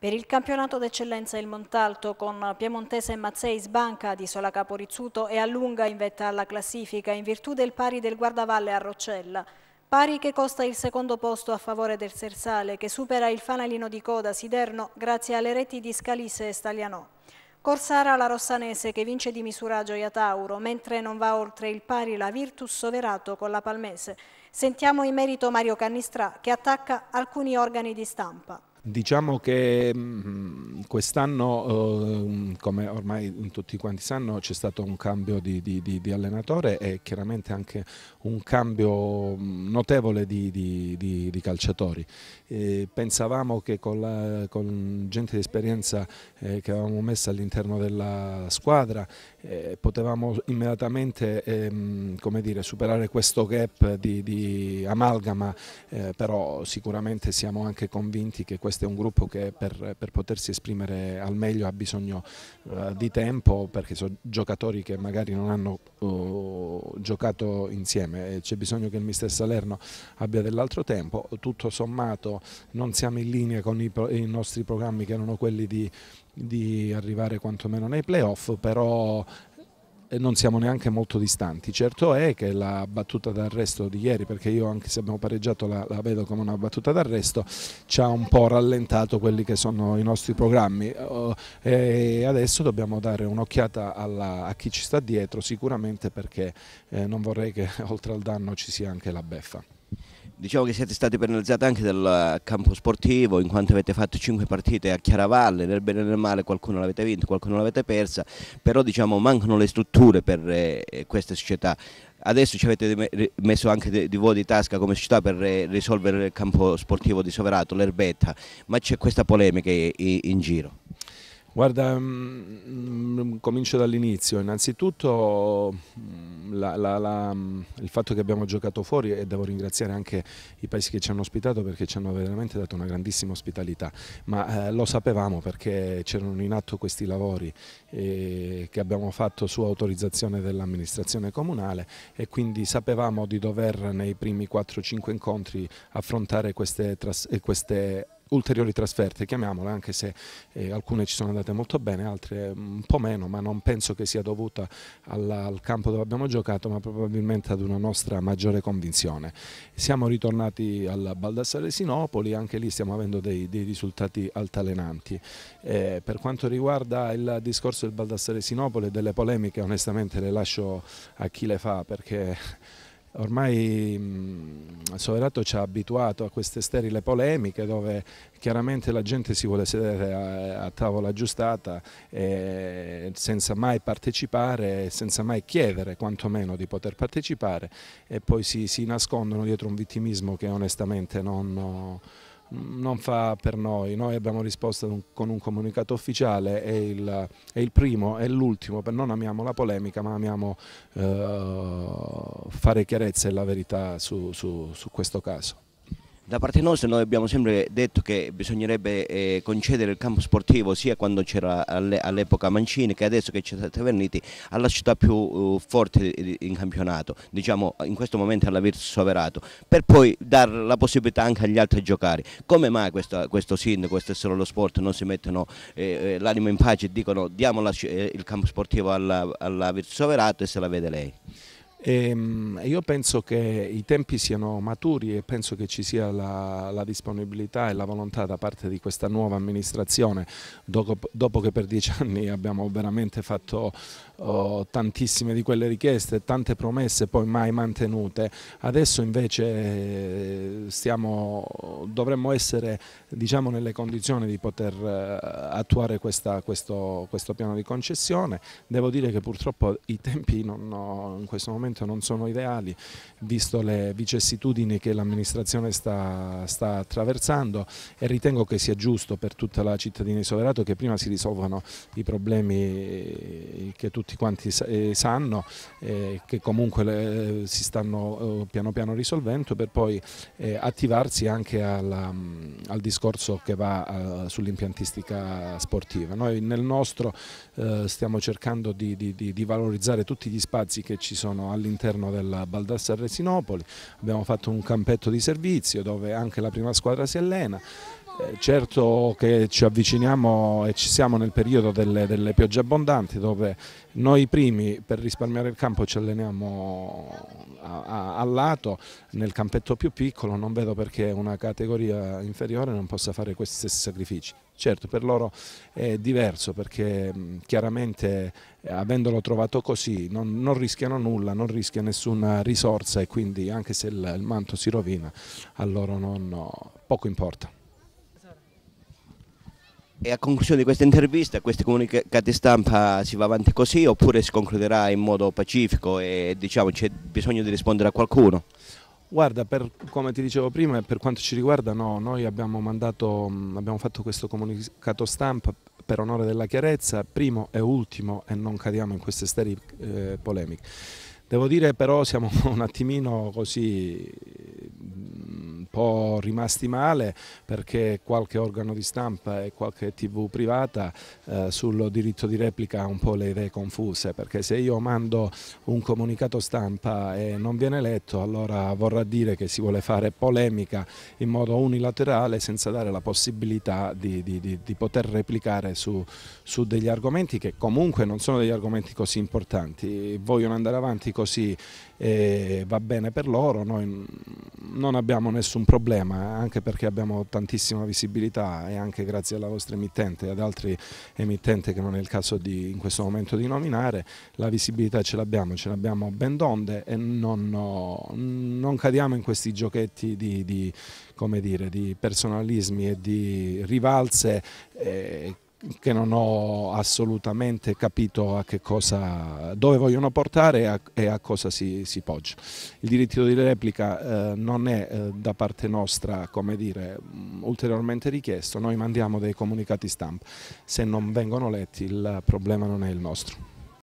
Per il campionato d'eccellenza il Montalto con Piemontese e Mazzei sbanca di Sola Caporizzuto e allunga in vetta alla classifica in virtù del pari del Guardavalle a Roccella. Pari che costa il secondo posto a favore del Sersale che supera il fanalino di coda Siderno grazie alle reti di Scalisse e Staglianò. Corsara la Rossanese che vince di misura a Gioia Tauro, mentre non va oltre il pari la Virtus Soverato con la Palmese. Sentiamo in merito Mario Cannistrà che attacca alcuni organi di stampa. Diciamo che mm, quest'anno, ehm, come ormai tutti quanti sanno, c'è stato un cambio di, di, di, allenatore e chiaramente anche un cambio mm, notevole di, di calciatori. pensavamo che con, la, con gente di esperienza eh, che avevamo messo all'interno della squadra eh, potevamo immediatamente ehm, dire, superare questo gap di, amalgama, eh, però sicuramente siamo anche convinti che questo questo è un gruppo che per, per potersi esprimere al meglio ha bisogno uh, di tempo perché sono giocatori che magari non hanno uh, giocato insieme, e c'è bisogno che il mister Salerno abbia dell'altro tempo, tutto sommato non siamo in linea con i, i nostri programmi che erano quelli di, di arrivare quantomeno nei playoff, però non siamo neanche molto distanti. Certo è che la battuta d'arresto di ieri, perché io anche se abbiamo pareggiato la, la vedo come una battuta d'arresto, ci ha un po' rallentato quelli che sono i nostri programmi eh, e adesso dobbiamo dare un'occhiata a chi ci sta dietro sicuramente perché eh, non vorrei che oltre al danno ci sia anche la beffa. Diciamo che siete stati penalizzati anche dal campo sportivo in quanto avete fatto 5 partite a Chiaravalle, nel bene e nel male qualcuno l'avete vinto, qualcuno l'avete persa, però diciamo mancano le strutture per eh, eh, queste società. Adesso ci avete messo anche di, voi di tasca come società per eh, risolvere il campo sportivo di Soverato, l'erbetta, ma c'è questa polemica in giro. Guarda, mm, mm, comincio dall'inizio. Innanzitutto mm, la, la, la, il fatto che abbiamo giocato fuori e devo ringraziare anche i paesi che ci hanno ospitato perché ci hanno veramente dato una grandissima ospitalità, ma eh, lo sapevamo perché c'erano in atto questi lavori eh, che abbiamo fatto su autorizzazione dell'amministrazione comunale e quindi sapevamo di dover nei primi 4-5 incontri affrontare queste, queste ulteriori trasferte, chiamiamole, anche se eh, alcune ci sono andate molto bene, altre un po' meno, ma non penso che sia dovuta alla, al campo dove abbiamo giocato, ma probabilmente ad una nostra maggiore convinzione. Siamo ritornati al Baldassare Sinopoli, anche lì stiamo avendo dei, dei risultati altalenanti. Eh, per quanto riguarda il discorso del Baldassare Sinopoli e delle polemiche, onestamente le lascio a chi le fa perché ormai mh, Soverato ci ha abituato a queste sterile polemiche dove chiaramente la gente si vuole sedere a, a tavola aggiustata eh, senza mai partecipare, senza mai chiedere quantomeno di poter partecipare e poi si, si nascondono dietro un vittimismo che onestamente non non fa per noi, noi abbiamo risposto con un comunicato ufficiale, è il, è il primo, è l'ultimo, non amiamo la polemica ma amiamo eh, fare chiarezza e la verità su, su, su questo caso. Da parte nostra noi abbiamo sempre detto che bisognerebbe eh, concedere il campo sportivo sia quando c'era all'epoca Mancini che adesso che c'è Taverniti alla città più uh, forte in campionato, diciamo in questo momento alla Virtus Soverato, per poi dare la possibilità anche agli altri a giocare. Come mai questa, questo sindaco, questo è solo lo sport, non si mettono eh, eh l'anima in pace e dicono diamo la, eh, il campo sportivo alla, alla Virtus Soverato e se la vede lei? E ehm, io penso che i tempi siano maturi e penso che ci sia la, la disponibilità e la volontà da parte di questa nuova amministrazione, dopo, dopo che per dieci anni abbiamo veramente fatto oh, tantissime di quelle richieste, tante promesse poi mai mantenute, adesso invece eh, stiamo, dovremmo essere diciamo, nelle condizioni di poter eh, attuare questa, questo, questo piano di concessione. Devo dire che purtroppo i tempi non, no, in questo momento momento non sono ideali, visto le vicissitudini che l'amministrazione sta, sta attraversando e ritengo che sia giusto per tutta la cittadina di Soverato che prima si risolvano i problemi eh, che tutti quanti eh, sanno, eh, che comunque eh, si stanno piano piano risolvendo per poi attivarsi anche alla, mm, al discorso che va sull'impiantistica sportiva. Noi nel nostro stiamo cercando di, di, di valorizzare tutti gli spazi che ci sono all'interno all'interno della Baldassarre Sinopoli, abbiamo fatto un campetto di servizio dove anche la prima squadra si allena eh, certo che ci avviciniamo e ci siamo nel periodo delle, delle, piogge abbondanti dove noi primi per risparmiare il campo ci alleniamo a, a, a, lato nel campetto più piccolo, non vedo perché una categoria inferiore non possa fare questi stessi sacrifici. Certo per loro è diverso perché mm, chiaramente eh, avendolo trovato così non, non rischiano nulla, non rischia nessuna risorsa e quindi anche se il, il manto si rovina a loro non, poco importa. E a conclusione di questa intervista, questi comunicati stampa si va avanti così oppure si concluderà in modo pacifico e diciamo c'è bisogno di rispondere a qualcuno? Guarda, per, come ti dicevo prima, per quanto ci riguarda, no, noi abbiamo, mandato, abbiamo fatto questo comunicato stampa per onore della chiarezza, primo e ultimo, e non cadiamo in queste sterili eh, polemiche. Devo dire però siamo un attimino così po' rimasti male perché qualche organo di stampa e qualche tv privata eh, sul diritto di replica ha un po' le idee confuse perché se io mando un comunicato stampa e non viene letto allora vorrà dire che si vuole fare polemica in modo unilaterale senza dare la possibilità di, di, di, di poter replicare su, su degli argomenti che comunque non sono degli argomenti così importanti, vogliono andare avanti così e va bene per loro, noi non abbiamo nessun problema, anche perché abbiamo tantissima visibilità e anche grazie alla vostra emittente e ad altri emittenti che non è il caso di, in questo momento di nominare, la visibilità ce l'abbiamo, ce l'abbiamo ben donde e non, no, non, cadiamo in questi giochetti di, di, dire, di personalismi e di rivalse. Eh, che non ho assolutamente capito a che cosa, dove vogliono portare e a, e a cosa si, si, poggia. Il diritto di replica eh, non è eh, da parte nostra come dire, mm, ulteriormente richiesto, noi mandiamo dei comunicati stampa, se non vengono letti il problema non è il nostro.